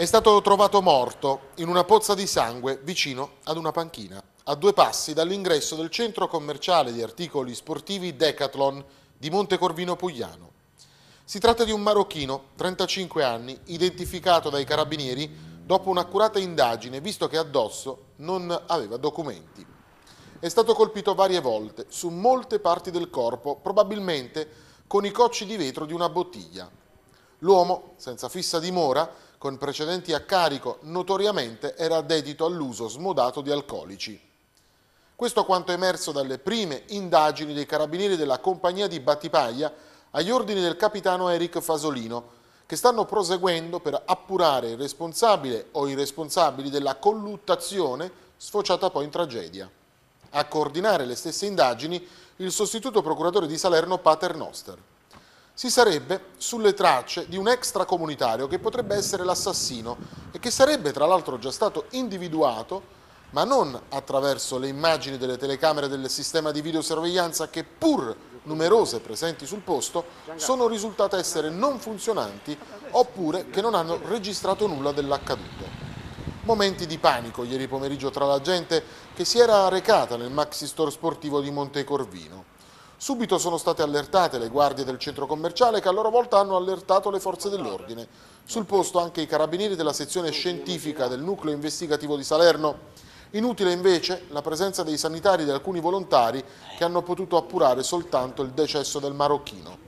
è stato trovato morto in una pozza di sangue vicino ad una panchina, a due passi dall'ingresso del centro commerciale di articoli sportivi Decathlon di Montecorvino Pugliano. Si tratta di un marocchino, 35 anni, identificato dai carabinieri dopo un'accurata indagine, visto che addosso non aveva documenti. È stato colpito varie volte, su molte parti del corpo, probabilmente con i cocci di vetro di una bottiglia. L'uomo, senza fissa dimora, con precedenti a carico, notoriamente era dedito all'uso smodato di alcolici. Questo quanto emerso dalle prime indagini dei carabinieri della compagnia di Battipaglia agli ordini del capitano Eric Fasolino, che stanno proseguendo per appurare il responsabile o i responsabili della colluttazione sfociata poi in tragedia. A coordinare le stesse indagini il sostituto procuratore di Salerno Pater Noster si sarebbe sulle tracce di un extracomunitario che potrebbe essere l'assassino e che sarebbe tra l'altro già stato individuato, ma non attraverso le immagini delle telecamere del sistema di videosorveglianza che pur numerose presenti sul posto sono risultate essere non funzionanti oppure che non hanno registrato nulla dell'accaduto. Momenti di panico ieri pomeriggio tra la gente che si era recata nel maxi store sportivo di Montecorvino. Subito sono state allertate le guardie del centro commerciale che a loro volta hanno allertato le forze dell'ordine. Sul posto anche i carabinieri della sezione scientifica del nucleo investigativo di Salerno. Inutile invece la presenza dei sanitari e di alcuni volontari che hanno potuto appurare soltanto il decesso del marocchino.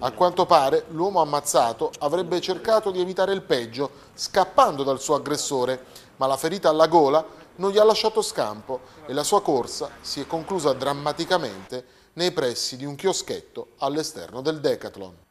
A quanto pare l'uomo ammazzato avrebbe cercato di evitare il peggio scappando dal suo aggressore, ma la ferita alla gola non gli ha lasciato scampo e la sua corsa si è conclusa drammaticamente nei pressi di un chioschetto all'esterno del Decathlon.